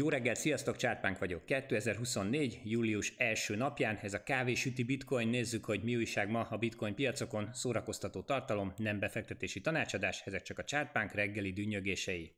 Jó reggel, sziasztok, Csárpánk vagyok. 2024. július első napján, ez a kávésüti bitcoin, nézzük, hogy mi újság ma a bitcoin piacokon, szórakoztató tartalom, nem befektetési tanácsadás, ezek csak a Csárpánk reggeli dünnyögései.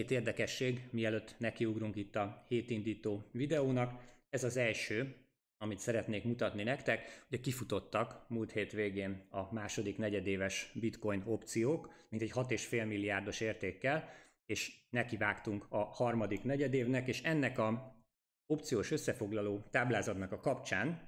egy-két érdekesség, mielőtt nekiugrunk itt a hétindító videónak. Ez az első, amit szeretnék mutatni nektek. hogy kifutottak múlt hét végén a második negyedéves bitcoin opciók, mint egy 6,5 milliárdos értékkel, és nekivágtunk a harmadik negyedévnek, és ennek a opciós összefoglaló táblázatnak a kapcsán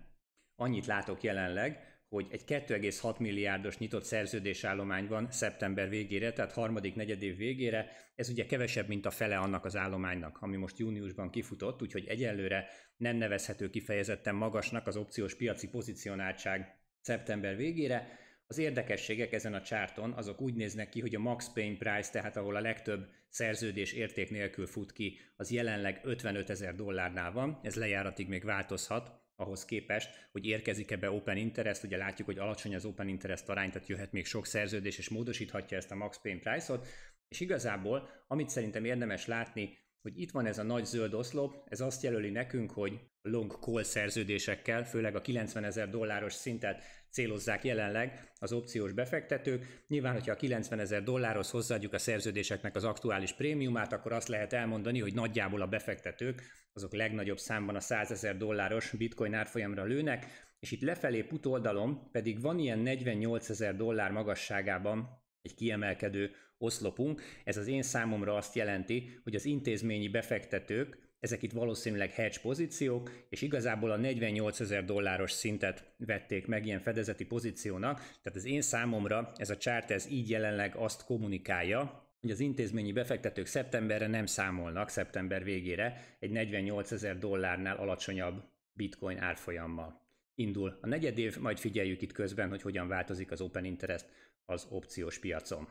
annyit látok jelenleg, hogy egy 2,6 milliárdos nyitott szerződésállomány van szeptember végére, tehát harmadik negyedév végére, ez ugye kevesebb, mint a fele annak az állománynak, ami most júniusban kifutott, úgyhogy egyelőre nem nevezhető kifejezetten magasnak az opciós piaci pozícionáltság szeptember végére. Az érdekességek ezen a csárton azok úgy néznek ki, hogy a max pain price, tehát ahol a legtöbb szerződés érték nélkül fut ki, az jelenleg 55 ezer dollárnál van, ez lejáratig még változhat, ahhoz képest, hogy érkezik-e be open interest, ugye látjuk, hogy alacsony az open interest arány, tehát jöhet még sok szerződés, és módosíthatja ezt a max pain price-ot, és igazából, amit szerintem érdemes látni hogy itt van ez a nagy zöld oszlop, ez azt jelöli nekünk, hogy long call szerződésekkel, főleg a 90 ezer dolláros szintet célozzák jelenleg az opciós befektetők. Nyilván, hogyha a 90 ezer dollárhoz hozzáadjuk a szerződéseknek az aktuális prémiumát, akkor azt lehet elmondani, hogy nagyjából a befektetők azok legnagyobb számban a 100 ezer dolláros bitcoin árfolyamra lőnek, és itt lefelé put oldalon pedig van ilyen 48 ezer dollár magasságában egy kiemelkedő oszlopunk. Ez az én számomra azt jelenti, hogy az intézményi befektetők, ezek itt valószínűleg hedge pozíciók, és igazából a 48 ezer dolláros szintet vették meg ilyen fedezeti pozíciónak, tehát az én számomra ez a csárt ez így jelenleg azt kommunikálja, hogy az intézményi befektetők szeptemberre nem számolnak, szeptember végére egy 48 ezer dollárnál alacsonyabb bitcoin árfolyammal indul. A negyed év, majd figyeljük itt közben, hogy hogyan változik az open interest az opciós piacon.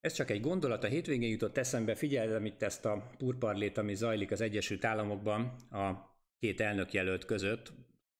Ez csak egy gondolat, a hétvégén jutott eszembe, figyelem, itt ezt a purparlét, ami zajlik az Egyesült Államokban a két elnök jelölt között.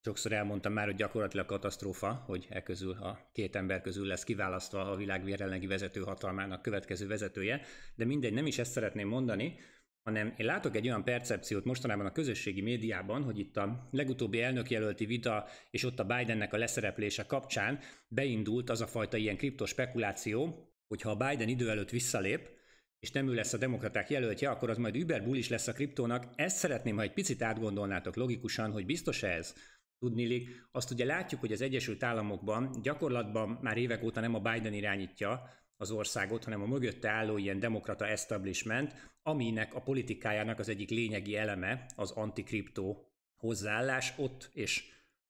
Sokszor elmondtam már, hogy gyakorlatilag katasztrófa, hogy e közül a két ember közül lesz kiválasztva a világ jelenlegi vezető hatalmának következő vezetője, de mindegy, nem is ezt szeretném mondani, hanem én látok egy olyan percepciót mostanában a közösségi médiában, hogy itt a legutóbbi elnökjelölti vita és ott a Bidennek a leszereplése kapcsán beindult az a fajta ilyen kriptospekuláció, hogyha a Biden idő előtt visszalép, és nem ő lesz a demokraták jelöltje, akkor az majd bull is lesz a kriptónak. Ezt szeretném, ha egy picit átgondolnátok logikusan, hogy biztos ez? Tudnilik, azt ugye látjuk, hogy az Egyesült Államokban gyakorlatban már évek óta nem a Biden irányítja az országot, hanem a mögötte álló ilyen demokrata establishment, aminek a politikájának az egyik lényegi eleme az antikriptó hozzáállás ott, és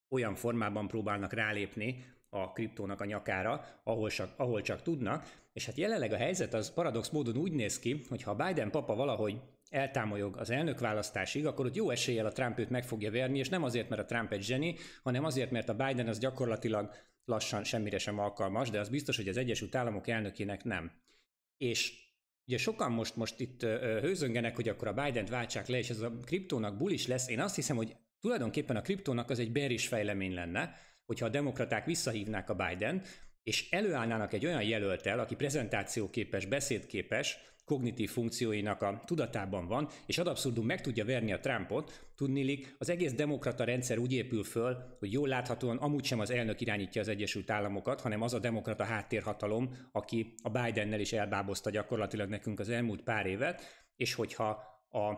olyan formában próbálnak rálépni a kriptónak a nyakára, ahol csak, ahol csak tudnak, és hát jelenleg a helyzet az paradox módon úgy néz ki, hogy ha Biden papa valahogy eltámolyog az elnökválasztásig, akkor ott jó eséllyel a Trump őt meg fogja verni, és nem azért, mert a Trump egy zseni, hanem azért, mert a Biden az gyakorlatilag lassan semmire sem alkalmas, de az biztos, hogy az Egyesült Államok elnökének nem. És Ugye sokan most, most itt hőzöngenek, hogy akkor a Biden-t váltsák le, és ez a kriptónak bulis lesz. Én azt hiszem, hogy tulajdonképpen a kriptónak az egy beris fejlemény lenne, hogyha a demokraták visszahívnák a Biden, és előállnának egy olyan jelöltel, aki prezentációképes, beszédképes, kognitív funkcióinak a tudatában van, és ad abszurdum meg tudja verni a Trumpot, tudnilik az egész demokrata rendszer úgy épül föl, hogy jól láthatóan amúgy sem az elnök irányítja az Egyesült Államokat, hanem az a demokrata háttérhatalom, aki a Bidennel is elbábozta gyakorlatilag nekünk az elmúlt pár évet, és hogyha a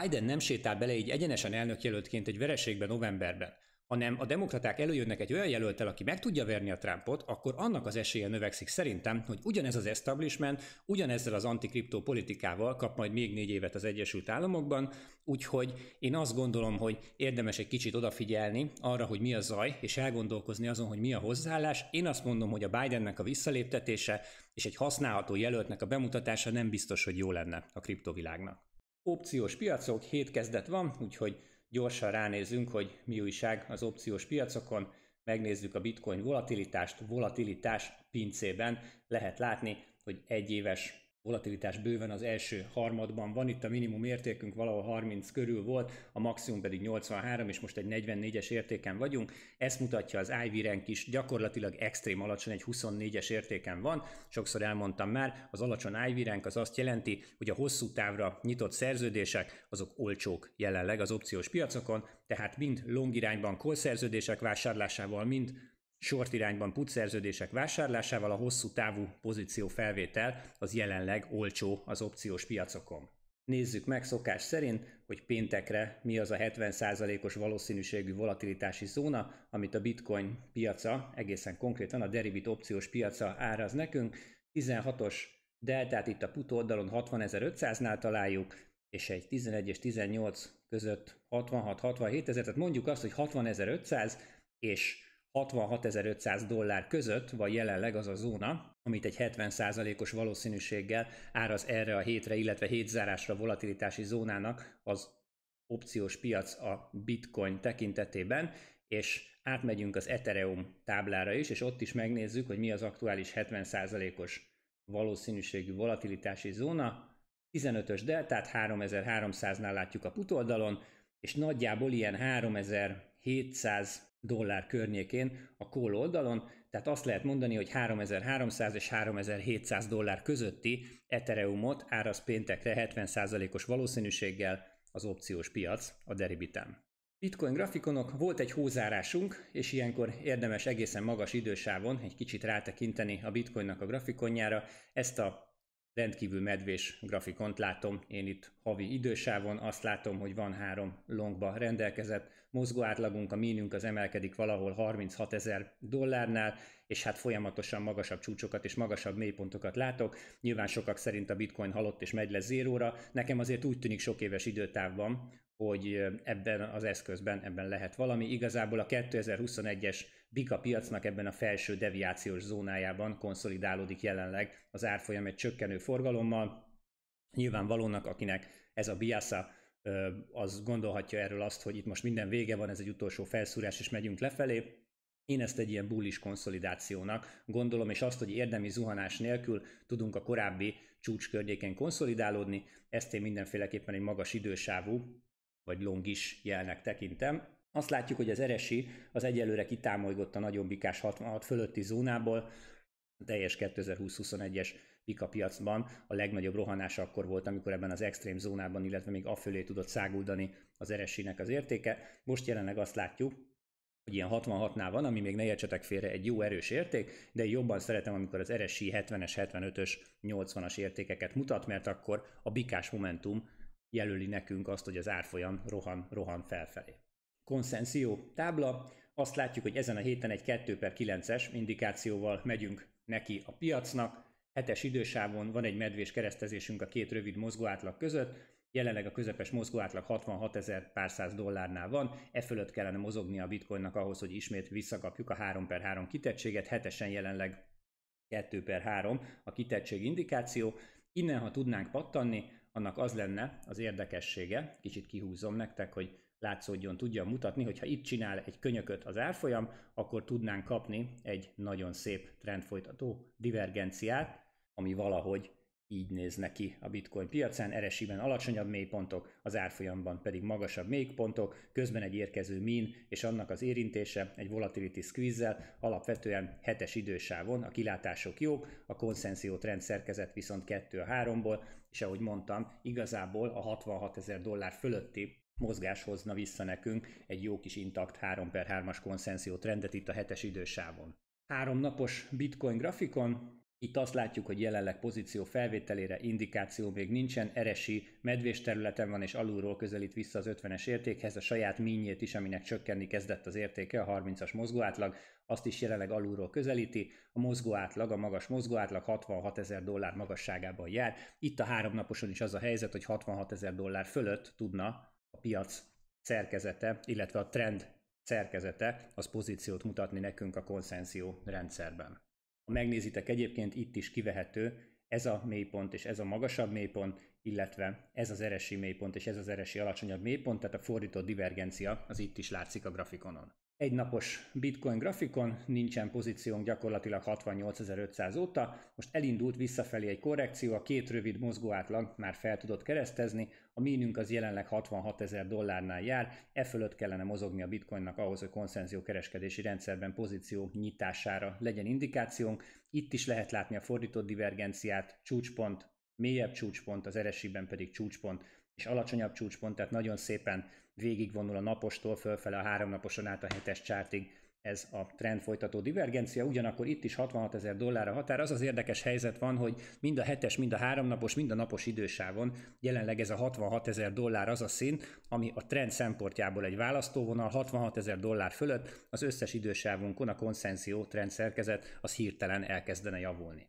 Biden nem sétál bele így egyenesen elnökjelöltként egy vereségbe novemberben, hanem a demokraták előjönnek egy olyan jelöltel, aki meg tudja verni a Trumpot, akkor annak az esélye növekszik szerintem, hogy ugyanez az establishment, ugyanezzel az antikriptó politikával kap majd még négy évet az Egyesült Államokban, úgyhogy én azt gondolom, hogy érdemes egy kicsit odafigyelni arra, hogy mi a zaj, és elgondolkozni azon, hogy mi a hozzáállás. Én azt mondom, hogy a Bidennek a visszaléptetése és egy használható jelöltnek a bemutatása nem biztos, hogy jó lenne a kriptovilágnak. Opciós piacok, hét kezdet van, úgyhogy gyorsan ránézünk, hogy mi újság az opciós piacokon, megnézzük a bitcoin volatilitást, volatilitás pincében lehet látni, hogy egy éves volatilitás bőven az első harmadban van, itt a minimum értékünk valahol 30 körül volt, a maximum pedig 83, és most egy 44-es értéken vagyunk. Ezt mutatja az Ivy Rank is, gyakorlatilag extrém alacsony, egy 24-es értéken van. Sokszor elmondtam már, az alacsony Ivy Rank az azt jelenti, hogy a hosszú távra nyitott szerződések azok olcsók jelenleg az opciós piacokon, tehát mind long irányban kolszerződések vásárlásával, mind short irányban putszerződések vásárlásával a hosszú távú pozíció felvétel az jelenleg olcsó az opciós piacokon. Nézzük meg szokás szerint, hogy péntekre mi az a 70%-os valószínűségű volatilitási zóna, amit a bitcoin piaca, egészen konkrétan a derivit opciós piaca áraz nekünk. 16-os deltát itt a put oldalon 60.500-nál találjuk, és egy 11 és 18 között 66-67 ezer, tehát mondjuk azt, hogy 60.500 és 66.500 dollár között van jelenleg az a zóna, amit egy 70%-os valószínűséggel áraz erre a hétre, illetve hétzárásra volatilitási zónának az opciós piac a bitcoin tekintetében, és átmegyünk az Ethereum táblára is, és ott is megnézzük, hogy mi az aktuális 70%-os valószínűségű volatilitási zóna. 15-ös deltát 3300-nál látjuk a putoldalon, és nagyjából ilyen 3700 dollár környékén a call oldalon, tehát azt lehet mondani, hogy 3300 és 3700 dollár közötti Ethereumot áraz péntekre 70%-os valószínűséggel az opciós piac a deribitán. Bitcoin grafikonok, volt egy hózárásunk, és ilyenkor érdemes egészen magas idősávon egy kicsit rátekinteni a bitcoinnak a grafikonjára. Ezt a rendkívül medvés grafikont látom én itt havi idősávon, azt látom, hogy van három longba rendelkezett, mozgó átlagunk, a mínünk az emelkedik valahol 36 ezer dollárnál, és hát folyamatosan magasabb csúcsokat és magasabb mélypontokat látok. Nyilván sokak szerint a bitcoin halott és megy le zéróra, nekem azért úgy tűnik sok éves időtávban, hogy ebben az eszközben ebben lehet valami. Igazából a 2021-es Bika piacnak ebben a felső deviációs zónájában konszolidálódik jelenleg az árfolyam egy csökkenő forgalommal. Nyilvánvalónak, akinek ez a biasza, az gondolhatja erről azt, hogy itt most minden vége van, ez egy utolsó felszúrás, és megyünk lefelé. Én ezt egy ilyen bullis konszolidációnak gondolom, és azt, hogy érdemi zuhanás nélkül tudunk a korábbi csúcs környéken konszolidálódni, ezt én mindenféleképpen egy magas idősávú vagy longis jelnek tekintem. Azt látjuk, hogy az eresi az egyelőre kitámolygott a nagyon bikás 66 fölötti zónából, a teljes 2020-21-es Bika piacban a legnagyobb rohanás akkor volt, amikor ebben az extrém zónában, illetve még afölé tudott száguldani az eresinek az értéke. Most jelenleg azt látjuk, hogy ilyen 66-nál van, ami még ne értsetek félre egy jó erős érték, de jobban szeretem, amikor az RSI 70-es, 75-ös, 80-as értékeket mutat, mert akkor a bikás momentum jelöli nekünk azt, hogy az árfolyam rohan, rohan felfelé. Konszenszió tábla, azt látjuk, hogy ezen a héten egy 2 per 9-es indikációval megyünk neki a piacnak, hetes idősávon van egy medvés keresztezésünk a két rövid átlag között, jelenleg a közepes átlag 66 ezer pár száz dollárnál van, e fölött kellene mozognia a bitcoinnak ahhoz, hogy ismét visszakapjuk a 3 per 3 kitettséget, hetesen jelenleg 2 per 3 a kitettség indikáció, innen ha tudnánk pattanni, annak az lenne az érdekessége, kicsit kihúzom nektek, hogy látszódjon, tudja mutatni, hogyha itt csinál egy könyököt az árfolyam, akkor tudnánk kapni egy nagyon szép trendfolytató divergenciát, ami valahogy így néz neki a bitcoin piacán, eresiben alacsonyabb mélypontok, az árfolyamban pedig magasabb mélypontok, közben egy érkező min és annak az érintése egy volatility squeeze-zel alapvetően hetes idősávon, a kilátások jók, a konszenzió trend szerkezet viszont 2 a 3-ból, és ahogy mondtam, igazából a 66 ezer dollár fölötti mozgás hozna vissza nekünk egy jó kis intakt 3 per 3-as konszenzió trendet itt a hetes idősávon. Három napos bitcoin grafikon, itt azt látjuk, hogy jelenleg pozíció felvételére indikáció még nincsen, eresi, medvés területen van és alulról közelít vissza az 50-es értékhez, a saját minnyét is, aminek csökkenni kezdett az értéke, a 30-as mozgóátlag, azt is jelenleg alulról közelíti, a mozgóátlag, a magas mozgóátlag 66 ezer dollár magasságában jár. Itt a háromnaposon is az a helyzet, hogy 66 ezer dollár fölött tudna a piac szerkezete, illetve a trend szerkezete az pozíciót mutatni nekünk a konszenzió rendszerben. Ha megnézitek egyébként, itt is kivehető ez a mélypont és ez a magasabb mélypont, illetve ez az eresi mélypont és ez az eresi alacsonyabb mélypont, tehát a fordított divergencia az itt is látszik a grafikonon. Egy napos bitcoin grafikon, nincsen pozíciónk gyakorlatilag 68.500 óta, most elindult visszafelé egy korrekció, a két rövid mozgó átlag már fel tudott keresztezni, a mínünk az jelenleg 66.000 dollárnál jár, e fölött kellene mozogni a bitcoinnak ahhoz, hogy konszenzió kereskedési rendszerben pozíció nyitására legyen indikációnk. Itt is lehet látni a fordított divergenciát, csúcspont, mélyebb csúcspont, az eresiben pedig csúcspont és alacsonyabb csúcspont, tehát nagyon szépen végigvonul a napostól fölfele a háromnaposon át a hetes csártig ez a trend folytató divergencia, ugyanakkor itt is 66 ezer dollár a határ. Az az érdekes helyzet van, hogy mind a hetes, mind a háromnapos, mind a napos idősávon jelenleg ez a 66 ezer dollár az a szint, ami a trend szempontjából egy választóvonal 66 ezer dollár fölött az összes idősávunkon a konszenzió trend szerkezet az hirtelen elkezdene javulni.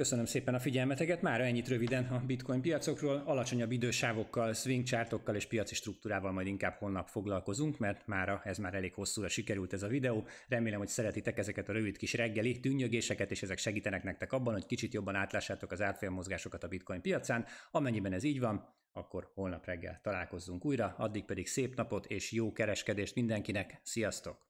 Köszönöm szépen a figyelmeteket, már ennyit röviden a bitcoin piacokról, alacsonyabb idősávokkal, swing chartokkal és piaci struktúrával majd inkább holnap foglalkozunk, mert mára ez már elég hosszúra sikerült ez a videó. Remélem, hogy szeretitek ezeket a rövid kis reggeli tűnyögéseket, és ezek segítenek nektek abban, hogy kicsit jobban átlássátok az mozgásokat a bitcoin piacán. Amennyiben ez így van, akkor holnap reggel találkozzunk újra, addig pedig szép napot és jó kereskedést mindenkinek, sziasztok!